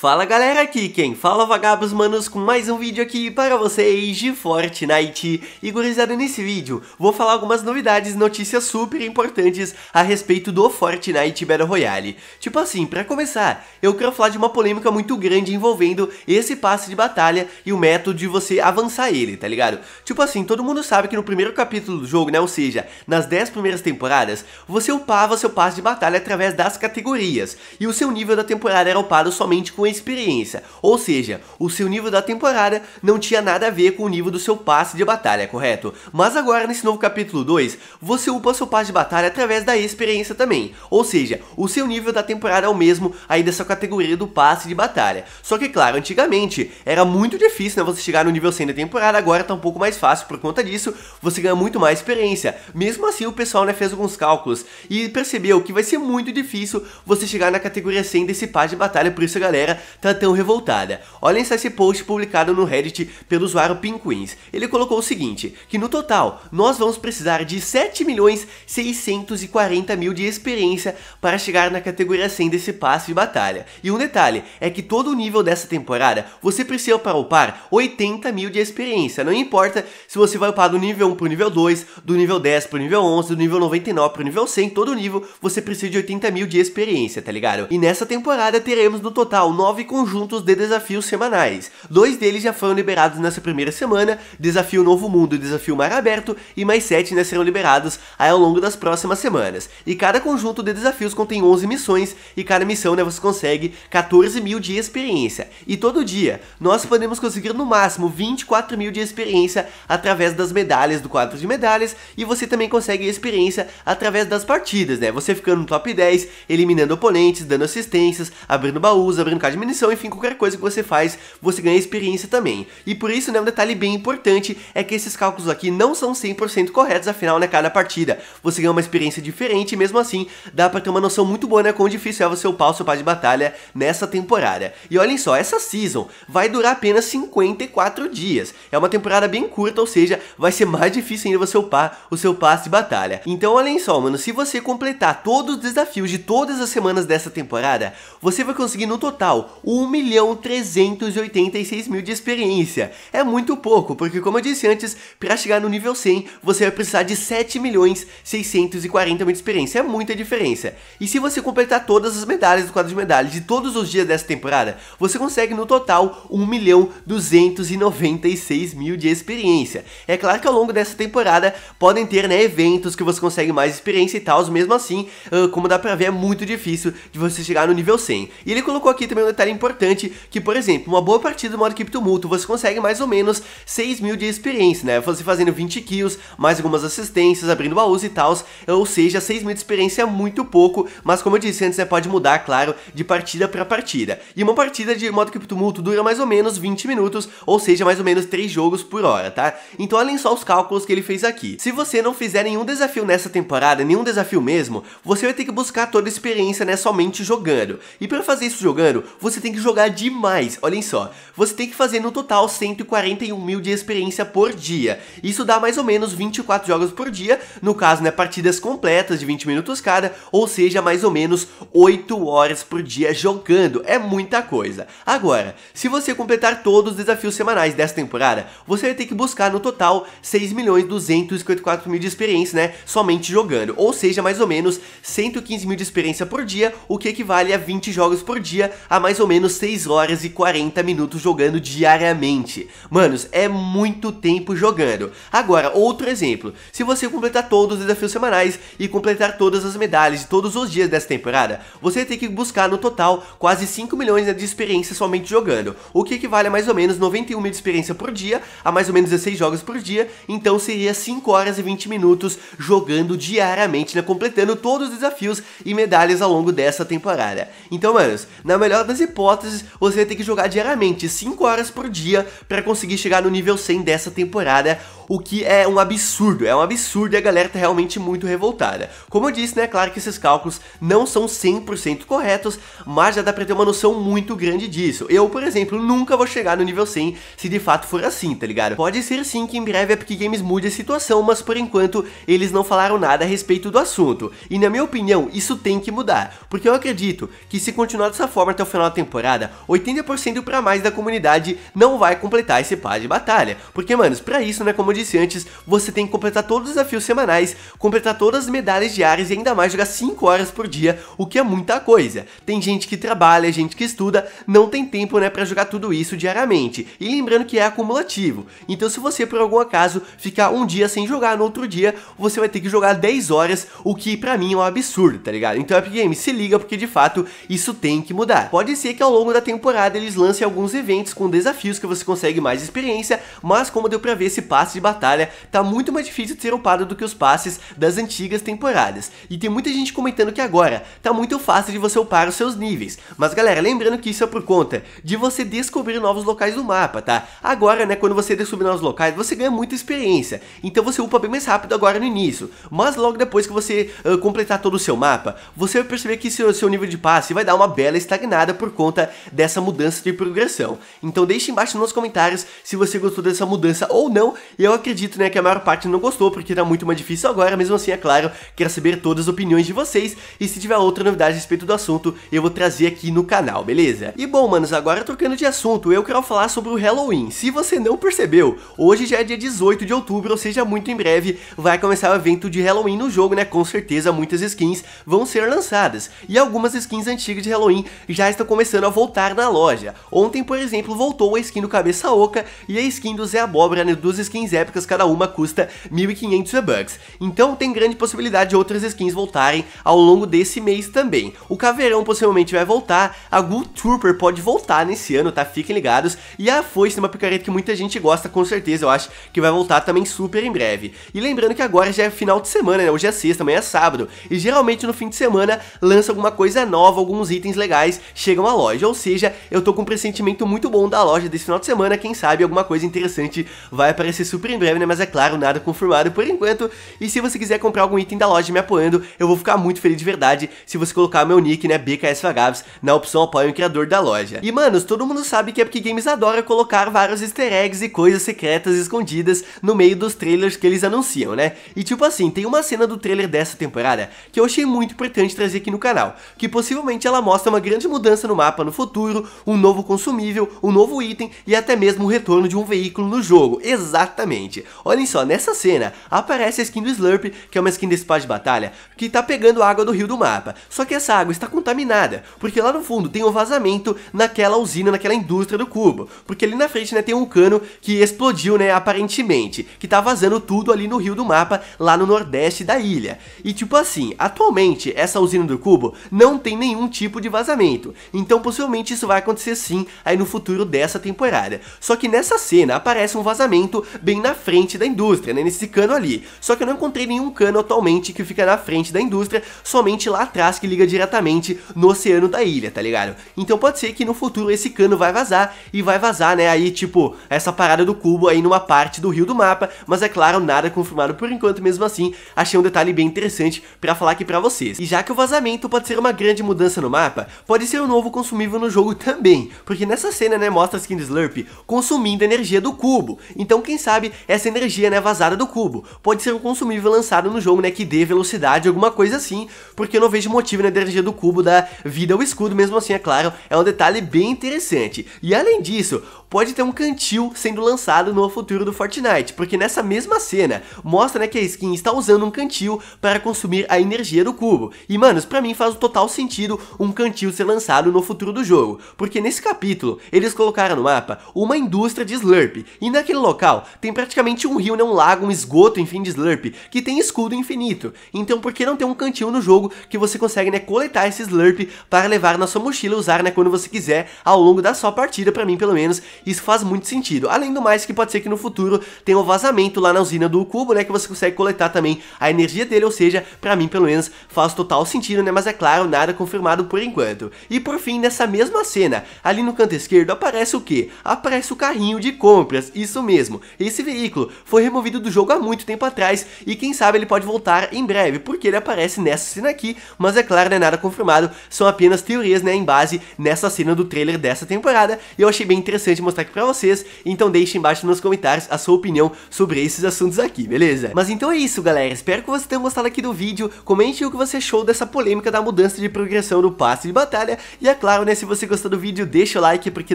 Fala galera, aqui quem fala é Vagabos Manos com mais um vídeo aqui para vocês de Fortnite. E gurizada, nesse vídeo vou falar algumas novidades notícias super importantes a respeito do Fortnite Battle Royale. Tipo assim, para começar, eu quero falar de uma polêmica muito grande envolvendo esse passe de batalha e o método de você avançar ele, tá ligado? Tipo assim, todo mundo sabe que no primeiro capítulo do jogo, né, ou seja, nas 10 primeiras temporadas, você upava seu passe de batalha através das categorias, e o seu nível da temporada era upado somente com experiência, ou seja, o seu nível da temporada não tinha nada a ver com o nível do seu passe de batalha, correto? Mas agora nesse novo capítulo 2, você upa seu passe de batalha através da experiência também, ou seja, o seu nível da temporada é o mesmo aí dessa categoria do passe de batalha. Só que claro, antigamente era muito difícil né, você chegar no nível 100 da temporada, agora tá um pouco mais fácil por conta disso, você ganha muito mais experiência. Mesmo assim o pessoal né, fez alguns cálculos e percebeu que vai ser muito difícil você chegar na categoria 100 desse passe de batalha, por isso a galera tá tão revoltada. Olhem só esse post publicado no Reddit pelo usuário Pinguins. Ele colocou o seguinte, que no total, nós vamos precisar de 7 milhões 640 mil de experiência para chegar na categoria 100 desse passe de batalha. E um detalhe, é que todo o nível dessa temporada, você precisa para upar 80 mil de experiência. Não importa se você vai upar do nível 1 pro nível 2, do nível 10 pro nível 11, do nível 99 pro nível 100, todo nível você precisa de 80 mil de experiência, tá ligado? E nessa temporada teremos no total 9 nove conjuntos de desafios semanais. Dois deles já foram liberados nessa primeira semana, Desafio Novo Mundo e Desafio Mar Aberto, e mais sete né, serão liberados ao longo das próximas semanas. E cada conjunto de desafios contém 11 missões, e cada missão né, você consegue 14 mil de experiência. E todo dia, nós podemos conseguir no máximo 24 mil de experiência através das medalhas do quadro de medalhas, e você também consegue experiência através das partidas, né? Você ficando no top 10, eliminando oponentes, dando assistências, abrindo baús, abrindo caixa munição, enfim, qualquer coisa que você faz, você ganha experiência também. E por isso, né, um detalhe bem importante é que esses cálculos aqui não são 100% corretos, afinal, né, cada partida você ganha uma experiência diferente, e mesmo assim, dá pra ter uma noção muito boa, né, quão difícil é você upar o seu par de batalha nessa temporada. E olhem só, essa season vai durar apenas 54 dias, é uma temporada bem curta, ou seja, vai ser mais difícil ainda você upar o seu passe de batalha. Então, olhem só, mano, se você completar todos os desafios de todas as semanas dessa temporada, você vai conseguir no total 1 milhão 386 mil de experiência. É muito pouco, porque como eu disse antes, para chegar no nível 100, você vai precisar de 7 milhões 640 mil de experiência. É muita diferença. E se você completar todas as medalhas do quadro de medalhas de todos os dias dessa temporada, você consegue no total 1 milhão 296 mil de experiência. É claro que ao longo dessa temporada podem ter né, eventos que você consegue mais experiência e tal, mesmo assim, uh, como dá pra ver, é muito difícil de você chegar no nível 100. E ele colocou aqui também detalhe importante, que por exemplo, uma boa partida do modo equipe tumulto, você consegue mais ou menos 6 mil de experiência, né? Você fazendo 20 kills, mais algumas assistências, abrindo baús e tal, ou seja, 6 mil de experiência é muito pouco, mas como eu disse antes, né, pode mudar, claro, de partida para partida. E uma partida de modo equipe tumulto dura mais ou menos 20 minutos, ou seja, mais ou menos 3 jogos por hora, tá? Então olhem só os cálculos que ele fez aqui. Se você não fizer nenhum desafio nessa temporada, nenhum desafio mesmo, você vai ter que buscar toda a experiência, né, somente jogando. E para fazer isso jogando, você você tem que jogar demais. Olhem só, você tem que fazer no total 141 mil de experiência por dia. Isso dá mais ou menos 24 jogos por dia, no caso, né, partidas completas de 20 minutos cada, ou seja, mais ou menos 8 horas por dia jogando. É muita coisa. Agora, se você completar todos os desafios semanais dessa temporada, você vai ter que buscar no total 6 milhões 254 mil de experiência, né, somente jogando. Ou seja, mais ou menos 115 mil de experiência por dia, o que equivale a 20 jogos por dia, a mais mais ou menos 6 horas e 40 minutos jogando diariamente. Manos, é muito tempo jogando. Agora, outro exemplo. Se você completar todos os desafios semanais e completar todas as medalhas de todos os dias dessa temporada, você tem que buscar no total quase 5 milhões de experiência somente jogando, o que equivale a mais ou menos 91 mil de experiência por dia, a mais ou menos 16 jogos por dia, então seria 5 horas e 20 minutos jogando diariamente, né, completando todos os desafios e medalhas ao longo dessa temporada. Então, manos, na melhor das hipóteses, você vai ter que jogar diariamente, 5 horas por dia, para conseguir chegar no nível 100 dessa temporada, o que é um absurdo, é um absurdo e a galera tá realmente muito revoltada. Como eu disse, né, é claro que esses cálculos não são 100% corretos, mas já dá pra ter uma noção muito grande disso. Eu, por exemplo, nunca vou chegar no nível 100 se de fato for assim, tá ligado? Pode ser sim que em breve a Epic Games mude a situação, mas por enquanto eles não falaram nada a respeito do assunto. E na minha opinião, isso tem que mudar, porque eu acredito que se continuar dessa forma até o final da temporada, 80% para mais da comunidade não vai completar esse pá de batalha. Porque, manos, para isso, né, como eu disse antes, você tem que completar todos os desafios semanais, completar todas as medalhas diárias e ainda mais jogar 5 horas por dia, o que é muita coisa. Tem gente que trabalha, gente que estuda, não tem tempo né, para jogar tudo isso diariamente. E lembrando que é acumulativo, então se você por algum acaso ficar um dia sem jogar, no outro dia você vai ter que jogar 10 horas, o que pra mim é um absurdo, tá ligado? Então Epic Games, se liga porque de fato isso tem que mudar. Pode ser que ao longo da temporada eles lancem alguns eventos com desafios que você consegue mais experiência, mas como deu pra ver, esse passe de batalha tá muito mais difícil de ser upado do que os passes das antigas temporadas. E tem muita gente comentando que agora tá muito fácil de você upar os seus níveis. Mas galera, lembrando que isso é por conta de você descobrir novos locais do mapa, tá? Agora, né, quando você descobre novos locais, você ganha muita experiência. Então você upa bem mais rápido agora no início. Mas logo depois que você uh, completar todo o seu mapa, você vai perceber que seu, seu nível de passe vai dar uma bela estagnada por conta dessa mudança de progressão. Então deixe embaixo nos comentários se você gostou dessa mudança ou não. E eu acredito, né, que a maior parte não gostou, porque tá muito mais difícil agora, mesmo assim, é claro, quero saber todas as opiniões de vocês, e se tiver outra novidade a respeito do assunto, eu vou trazer aqui no canal, beleza? E bom, manos, agora trocando de assunto, eu quero falar sobre o Halloween. Se você não percebeu, hoje já é dia 18 de outubro, ou seja, muito em breve vai começar o evento de Halloween no jogo, né? Com certeza muitas skins vão ser lançadas. E algumas skins antigas de Halloween já estão começando a voltar na loja. Ontem, por exemplo, voltou a skin do Cabeça Oca e a skin do Zé Abóbora, né? duas skins épicas cada uma custa 1.500 V-Bucks. Então tem grande possibilidade de outras skins voltarem ao longo desse mês também. O Caveirão possivelmente vai voltar, a Ghoul Trooper pode voltar nesse ano, tá? Fiquem ligados. E a Foice, uma picareta que muita gente gosta, com certeza, eu acho que vai voltar também super em breve. E lembrando que agora já é final de semana, né? Hoje é sexta, amanhã é sábado. E geralmente no fim de semana lança alguma coisa nova, alguns itens legais chegam à loja. Ou seja, eu tô com um pressentimento muito bom da loja desse final de semana, quem sabe alguma coisa interessante vai aparecer surpreendente em breve, né? Mas é claro, nada confirmado por enquanto. E se você quiser comprar algum item da loja me apoiando, eu vou ficar muito feliz de verdade se você colocar meu nick, né? BKS Fagaves, na opção apoia o criador da loja. E manos, todo mundo sabe que a Epic Games adora colocar vários easter eggs e coisas secretas escondidas no meio dos trailers que eles anunciam, né? E tipo assim, tem uma cena do trailer dessa temporada que eu achei muito importante trazer aqui no canal, que possivelmente ela mostra uma grande mudança no mapa no futuro, um novo consumível, um novo item e até mesmo o retorno de um veículo no jogo, exatamente gente. Olhem só, nessa cena aparece a skin do Slurp, que é uma skin desse pá de batalha, que tá pegando água do rio do mapa. Só que essa água está contaminada, porque lá no fundo tem um vazamento naquela usina, naquela indústria do cubo. Porque ali na frente, né, tem um cano que explodiu, né, aparentemente, que tá vazando tudo ali no rio do mapa, lá no nordeste da ilha. E tipo assim, atualmente essa usina do cubo não tem nenhum tipo de vazamento. Então possivelmente isso vai acontecer sim aí no futuro dessa temporada. Só que nessa cena aparece um vazamento bem na na frente da indústria, né, nesse cano ali. Só que eu não encontrei nenhum cano atualmente que fica na frente da indústria, somente lá atrás que liga diretamente no oceano da ilha, tá ligado? Então pode ser que no futuro esse cano vai vazar e vai vazar, né, aí tipo, essa parada do cubo aí numa parte do rio do mapa, mas é claro, nada confirmado por enquanto, mesmo assim, achei um detalhe bem interessante pra falar aqui pra vocês. E já que o vazamento pode ser uma grande mudança no mapa, pode ser um novo consumível no jogo também, porque nessa cena, né, mostra a Skin Slurp consumindo energia do cubo, então quem sabe essa energia né, vazada do cubo. Pode ser um consumível lançado no jogo né, que dê velocidade, alguma coisa assim, porque eu não vejo motivo na né, energia do cubo dar vida ao escudo, mesmo assim, é claro, é um detalhe bem interessante. E além disso, pode ter um cantil sendo lançado no futuro do Fortnite, porque nessa mesma cena mostra né, que a skin está usando um cantil para consumir a energia do cubo. E manos, para mim faz total sentido um cantil ser lançado no futuro do jogo, porque nesse capítulo eles colocaram no mapa uma indústria de Slurp, e naquele local tem praticamente um rio, né, um lago, um esgoto, enfim, de Slurp, que tem escudo infinito. Então por que não ter um cantinho no jogo que você consegue, né, coletar esse Slurp para levar na sua mochila e usar, né, quando você quiser ao longo da sua partida, para mim pelo menos, isso faz muito sentido. Além do mais que pode ser que no futuro tenha o um vazamento lá na usina do cubo, né, que você consegue coletar também a energia dele, ou seja, para mim pelo menos faz total sentido, né, mas é claro, nada confirmado por enquanto. E por fim, nessa mesma cena, ali no canto esquerdo aparece o que? Aparece o carrinho de compras, isso mesmo. Esse veículo veículo. Foi removido do jogo há muito tempo atrás e quem sabe ele pode voltar em breve, porque ele aparece nessa cena aqui, mas é claro, não é nada confirmado, são apenas teorias, né, em base nessa cena do trailer dessa temporada, e eu achei bem interessante mostrar aqui pra vocês, então deixe embaixo nos comentários a sua opinião sobre esses assuntos aqui, beleza? Mas então é isso, galera, espero que vocês tenham gostado aqui do vídeo, comente o que você achou dessa polêmica da mudança de progressão no passe de batalha, e é claro, né, se você gostou do vídeo, deixa o like, porque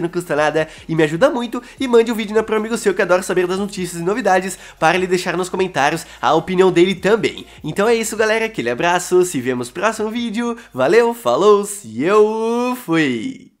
não custa nada e me ajuda muito, e mande o um vídeo né, pro amigo seu que adora saber das notícias notícias e novidades para ele deixar nos comentários a opinião dele também. Então é isso, galera. Aquele abraço, se vemos no próximo vídeo. Valeu, falou, se eu fui!